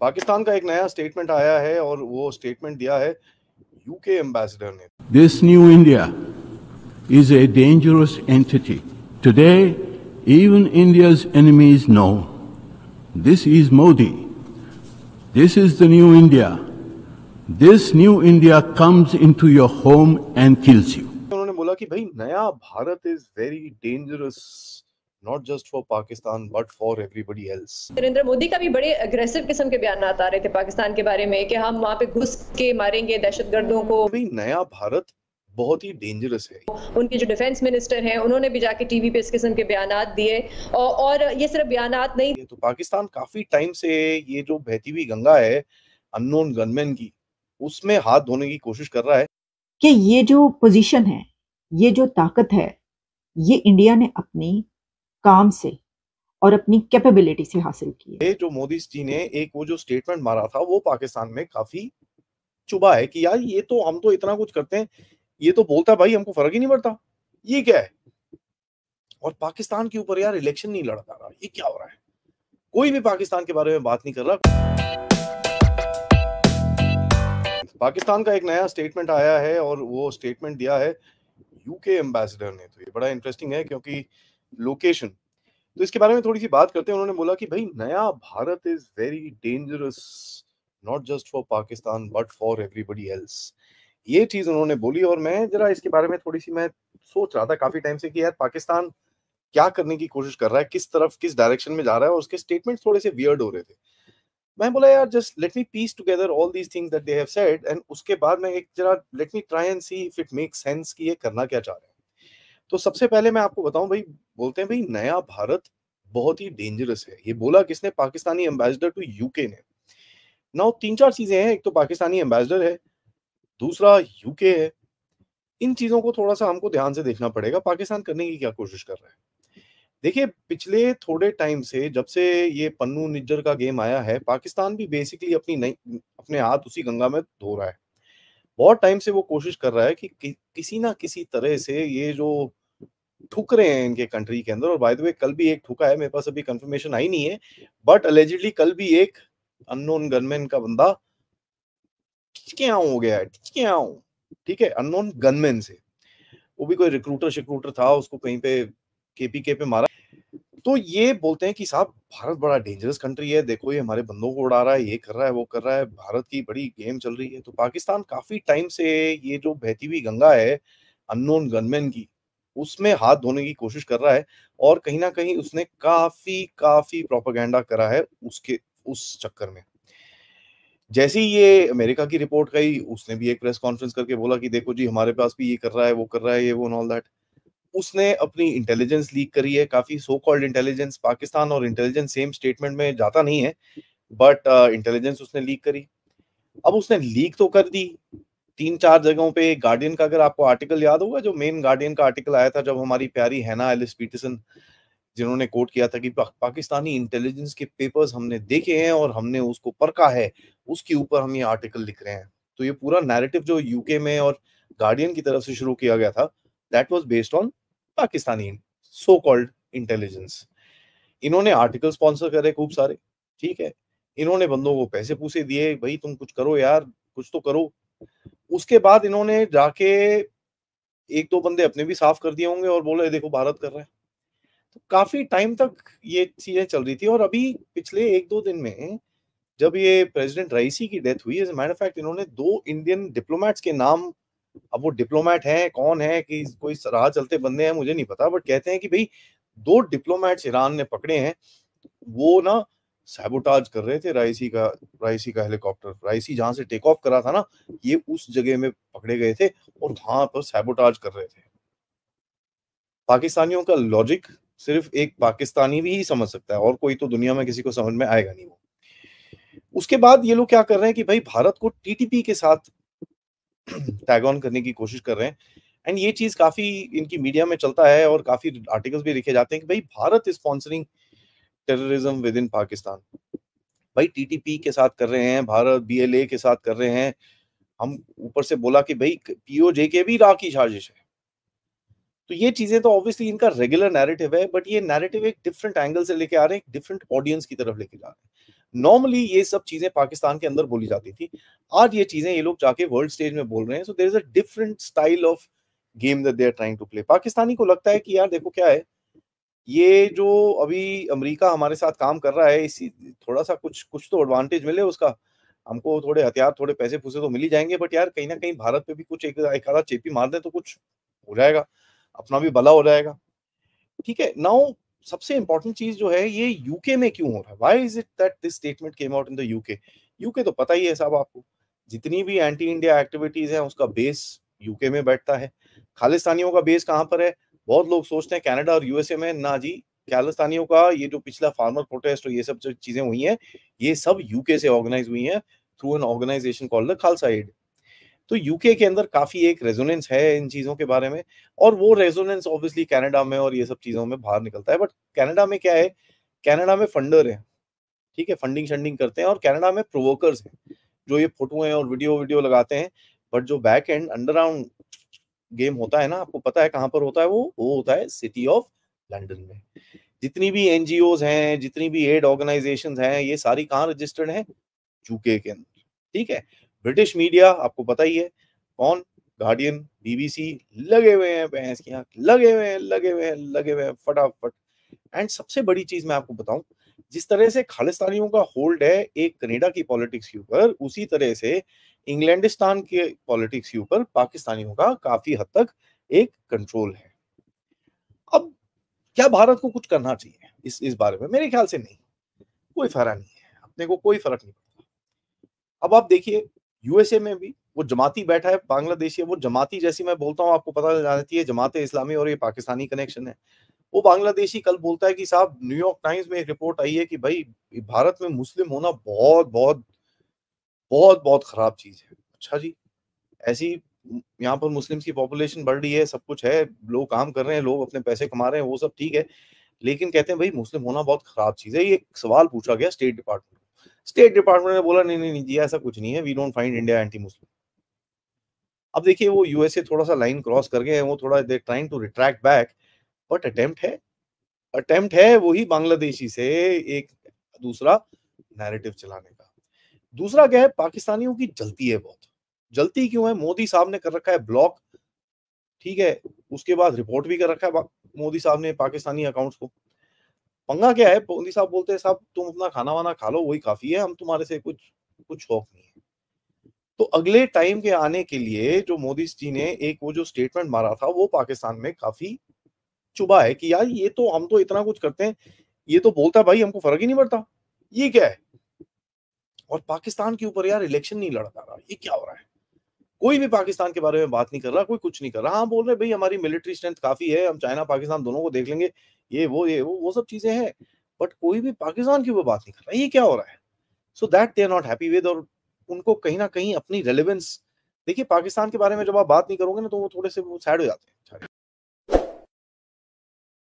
पाकिस्तान का एक नया स्टेटमेंट आया है और वो स्टेटमेंट दिया है यूके एम्बेसडर ने this new India is a dangerous entity today even India's enemies know this is Modi this is the new India this new India comes in to your home and kills you उन्होंने बोला कि भाई नया Bharat is very dangerous not just for Pakistan but for everybody else Narendra Modi का भी बड़े aggressive किस्म के बयान आ रहे थे पाकिस्तान के बारे में कि हम वहाँ पे घुस के मारेंगे दहशतगर्दों को भाई नया भारत बहुत ही डेंजरस है उनके जो डिफेंस मिनिस्टर हैं उन्होंने भी जाके टीवी पे इस किस्म के बयान दिए और, और ये सिर्फ बयान नहीं तो पाकिस्तान काफी टाइम से ये जो बहती हुई गंगा है अननोन गनमैन की उसमें हाथ धोने की कोशिश कर रहा है कि ये जो पोजीशन है ये जो ताकत है ये इंडिया ने अपनी काम से और अपनी कैपेबिलिटी से हासिल की है जो मोदी जी ने एक वो जो स्टेटमेंट मारा था वो पाकिस्तान में काफी चुबा है कि यार ये तो हम तो इतना कुछ करते हैं ये तो बोलता है भाई हमको फर्क ही नहीं पड़ता ये क्या है और पाकिस्तान के ऊपर यार इलेक्शन नहीं लड़ा रहा ये क्या हो रहा है कोई भी पाकिस्तान के बारे में बात नहीं कर रहा पाकिस्तान का एक नया स्टेटमेंट आया है और वो स्टेटमेंट दिया है यूके एम्बेसडर ने तो ये बड़ा इंटरेस्टिंग है क्योंकि लोकेशन तो इसके बारे में थोड़ी सी बात करते हैं उन्होंने बोला कि भाई नया Bharat is very dangerous not just for Pakistan but for everybody else ये चीज उन्होंने बोली और मैं जरा इसके बारे में थोड़ी सी मैं सोच रहा था काफी टाइम से कि यार पाकिस्तान क्या करने की कोशिश कर रहा है किस तरफ किस डायरेक्शन में जा रहा है और उसके स्टेटमेंट थोड़े से वियर्ड हो रहे थे मैं बोला यार just let me piece together all these things that they have said and उसके बाद मैं एक जरा let me try and see if it make sense कि ये करना क्या चाह रहे हैं तो सबसे पहले मैं आपको बताऊं भाई बोलते हैं भाई नया भारत बहुत ही डेंजरस है ये बोला किसने पाकिस्तानी एम्बेसडर टू यूके ने नाउ तीन चार चीजें हैं एक तो पाकिस्तानी एम्बेसडर है दूसरा यूके है इन चीजों को थोड़ा सा हमको ध्यान से देखना पड़ेगा पाकिस्तान करने की क्या कोशिश कर रहा है देखिए पिछले थोड़े टाइम से जब से ये पन्नू निज्जर का गेम आया है पाकिस्तान भी बेसिकली अपनी नई अपने हाथ उसी गंगा में धो रहा है बहुत टाइम से वो कोशिश कर रहा है कि, कि किसी ना किसी तरह से ये जो ठुक रहे हैं इनके कंट्री के अंदर और बाय द वे कल भी एक ठुका है मेरे पास अभी कंफर्मेशन आई नहीं है बट अलेजिडली कल भी एक अननोन गनमैन का बंदा क्या हो गया है क्या ठीक है अननोन गनमैन से वो भी कोई रिक्रूटर शिक्रूटर था उसको कहीं पे केपीके पे मारा तो ये बोलते हैं कि साहब भारत बड़ा डेंजरस कंट्री है देखो ये हमारे बंदों को उड़ा रहा है ये कर रहा है वो कर रहा है भारत की बड़ी गेम चल रही है तो पाकिस्तान काफी टाइम से ये जो बहती हुई गंगा है अननोन गनमैन की उसमें हाथ धोने की कोशिश कर रहा है और कहीं ना कहीं उसने काफी काफी प्रोपागेंडा करा है उसके उस चक्कर में जैसे ही ये अमेरिका की रिपोर्ट गई उसने भी एक प्रेस कॉन्फ्रेंस करके बोला कि देखो जी हमारे पास भी ये कर रहा है वो कर रहा है ये वो ऑल दैट उसने अपनी इंटेलिजेंस लीक करी है काफी सो कॉल्ड इंटेलिजेंस पाकिस्तान और इंटेलिजेंस सेम स्टेटमेंट में जाता नहीं है बट इंटेलिजेंस uh, उसने लीक करी अब उसने लीक तो कर दी तीन चार जगहों पे गार्डियन का अगर आपको आर्टिकल याद होगा जो मेन गार्डियन का आर्टिकल आया था जब हमारी प्यारी हैना एलिस पीटिसन जिन्होंने कोट किया था कि पा, पाकिस्तानी इंटेलिजेंस के पेपर्स हमने देखे हैं और हमने उसको परखा है उसके ऊपर हम ये आर्टिकल लिख रहे हैं तो ये पूरा नैरेटिव जो यूके में और गार्डियन की तरफ से शुरू किया गया था that was based on Pakistani so called intelligence इन्होंने आर्टिकल स्पॉन्सर करे खूब सारे ठीक है इन्होंने बंदों को पैसे पूसे दिए भाई तुम कुछ करो यार कुछ तो करो उसके बाद इन्होंने जाके एक दो बंदे अपने भी साफ कर दिए होंगे और बोले देखो भारत कर रहा है तो काफी टाइम तक ये चीजें चल रही थी और अभी पिछले एक दो दिन में जब ये प्रेसिडेंट रईसी की डेथ हुई एज मैटर फैक्ट इन्होंने दो इंडियन डिप्लोमेट्स के नाम अब वो डिप्लोमेट हैं कौन है कि कोई राह चलते बंदे हैं मुझे नहीं पता बट कहते हैं कि भाई दो डिप्लोमैट्स ईरान ने पकड़े हैं वो ना सैबोटाज कर रहे थे राइसी का राइसी का हेलीकॉप्टर राइसी जहां से टेक ऑफ करा था ना ये उस जगह में पकड़े गए थे और वहां पर सैबोटाज कर रहे थे पाकिस्तानियों का लॉजिक सिर्फ एक पाकिस्तानी भी ही समझ सकता है और कोई तो दुनिया में किसी को समझ में आएगा नहीं वो उसके बाद ये लोग क्या कर रहे हैं कि भाई भारत को टीटीपी के साथ टैग ऑन करने की कोशिश कर रहे हैं एंड ये चीज काफी इनकी मीडिया में चलता है और काफी आर्टिकल्स भी लिखे जाते हैं कि भाई Bharat sponsoring terrorism within Pakistan भाई टीटीपी के साथ कर रहे हैं भारत बीएलए के साथ कर रहे हैं हम ऊपर से बोला कि भाई पीओजे के भी राह की साजिश है तो ये चीजें तो ऑब्वियसली इनका रेगुलर नैरेटिव है बट ये नैरेटिव एक डिफरेंट एंगल से लेके आ रहे हैं डिफरेंट ऑडियंस की तरफ लेके जा रहे हैं नॉर्मली ये सब चीजें पाकिस्तान के अंदर बोली जाती थी आज ये चीजें ये लोग जाके वर्ल्ड स्टेज में बोल रहे हैं so there is a different style of game that they are trying to play Pakistani को लगता है कि यार देखो क्या है ये जो अभी अमेरिका हमारे साथ काम कर रहा है इसी थोड़ा सा कुछ कुछ तो एडवांटेज मिले उसका हमको थोड़े हथियार थोड़े पैसे फूसे तो मिल ही जाएंगे बट यार कहीं ना कहीं भारत पे भी कुछ एक आधा चेपी मार दें तो कुछ हो जाएगा अपना भी भला हो जाएगा ठीक है नाउ सबसे इंपॉर्टेंट चीज जो है ये यूके में क्यों हो रहा है why is it that this statement came out in the UK UK तो पता ही है साहब आपको जितनी भी एंटी इंडिया एक्टिविटीज है उसका बेस यूके में बैठता है खालिस्तानियों का बेस कहां पर है बहुत लोग सोचते हैं कनाडा और यूएसए में ना जी खालिस्तानियों का ये जो पिछला फार्मर प्रोटेस्ट और ये सब जो चीजें हुई हैं ये सब यूके से ऑर्गेनाइज हुई हैं through an organisation call the Khalsa aid तो यूके के अंदर काफी एक रेजोनेंस है इन चीजों के बारे में और वो रेजोनेंस ऑब्वियसली कनाडा में और ये सब चीजों में बाहर निकलता है बट कनाडा में क्या है कनाडा में फंडर है ठीक है फंडिंग शंडिंग करते हैं और कनाडा में प्रोवोकर्स हैं जो ये फोटो और वीडियो वीडियो लगाते हैं बट जो बैक एंड अंडरग्राउंड गेम होता है ना आपको पता है कहां पर होता है वो वो होता है सिटी ऑफ लंडन में जितनी भी एनजीओ हैं जितनी भी एड ऑर्गेनाइजेशन हैं ये सारी कहाँ रजिस्टर्ड है यूके के अंदर ठीक है ब्रिटिश मीडिया आपको पता ही है कौन गार्डियन बीबीसी लगे हुए हैं बहस की आंख लगे हुए हैं लगे हुए हैं लगे हुए हैं फटाफट एंड सबसे बड़ी चीज मैं आपको बताऊं जिस तरह से खालिस्तानियों का होल्ड है एक कनेडा की पॉलिटिक्स के ऊपर उसी तरह से इंग्लैंडिस्तान के पॉलिटिक्स के ऊपर पाकिस्तानियों का काफी हद तक एक कंट्रोल है अब क्या भारत को कुछ करना चाहिए इस इस बारे में मेरे ख्याल से नहीं कोई फर्क नहीं है अपने को कोई फर्क नहीं पड़ता अब आप देखिए यूएसए में भी वो जमाती बैठा है बांग्लादेशी वो जमाती जैसी मैं बोलता हूँ आपको पता चल जाती है जमात इस्लामी और ये पाकिस्तानी कनेक्शन है वो बांग्लादेशी कल बोलता है कि साहब न्यूयॉर्क टाइम्स में एक रिपोर्ट आई है कि भाई भारत में मुस्लिम होना बहुत बहुत बहुत बहुत ख़राब चीज़ है अच्छा जी ऐसी यहाँ पर मुस्लिम्स की पॉपुलेशन बढ़ रही है सब कुछ है लोग काम कर रहे हैं लोग अपने पैसे कमा रहे हैं वो सब ठीक है लेकिन कहते हैं भाई मुस्लिम होना बहुत ख़राब चीज़ है ये सवाल पूछा गया स्टेट डिपार्टमेंट स्टेट डिपार्टमेंट ने बोला नहीं नहीं नहीं जी ऐसा कुछ नहीं है we don't find India anti Muslim अब देखिए वो यूएसए थोड़ा सा लाइन क्रॉस कर गए हैं वो थोड़ा they trying to retract back but attempt है अटेम्प्ट है वही बांग्लादेशी से एक दूसरा नैरेटिव चलाने का दूसरा क्या है पाकिस्तानियों की जलती है बहुत जलती क्यों है मोदी साहब ने कर रखा है ब्लॉक ठीक है उसके बाद रिपोर्ट भी कर रखा है मोदी साहब ने पाकिस्तानी अकाउंट्स को पंगा क्या है मोदी साहब बोलते हैं साहब तुम अपना खाना वाना खा लो वही काफी है हम तुम्हारे से कुछ कुछ शौक नहीं है तो अगले टाइम के आने के लिए जो मोदी जी ने एक वो जो स्टेटमेंट मारा था वो पाकिस्तान में काफी चुभा है कि यार ये तो हम तो इतना कुछ करते हैं ये तो बोलता है भाई हमको फर्क ही नहीं पड़ता ये क्या है और पाकिस्तान के ऊपर यार इलेक्शन नहीं लड़ पा रहा ये क्या हो रहा है कोई भी पाकिस्तान के बारे में बात नहीं कर रहा कोई कुछ नहीं कर रहा हाँ बोल रहे भाई हमारी मिलिट्री स्ट्रेंथ काफी है हम चाइना पाकिस्तान दोनों को देख लेंगे ये वो ये वो वो सब चीजें हैं बट कोई भी पाकिस्तान के ऊपर बात नहीं कर रहा ये क्या हो रहा है so that they are not happy with और उनको कहीं ना कहीं अपनी रेलिवेंस देखिए पाकिस्तान के बारे में जब आप बात नहीं करोगे ना तो वो थोड़े से वो सैड हो जाते हैं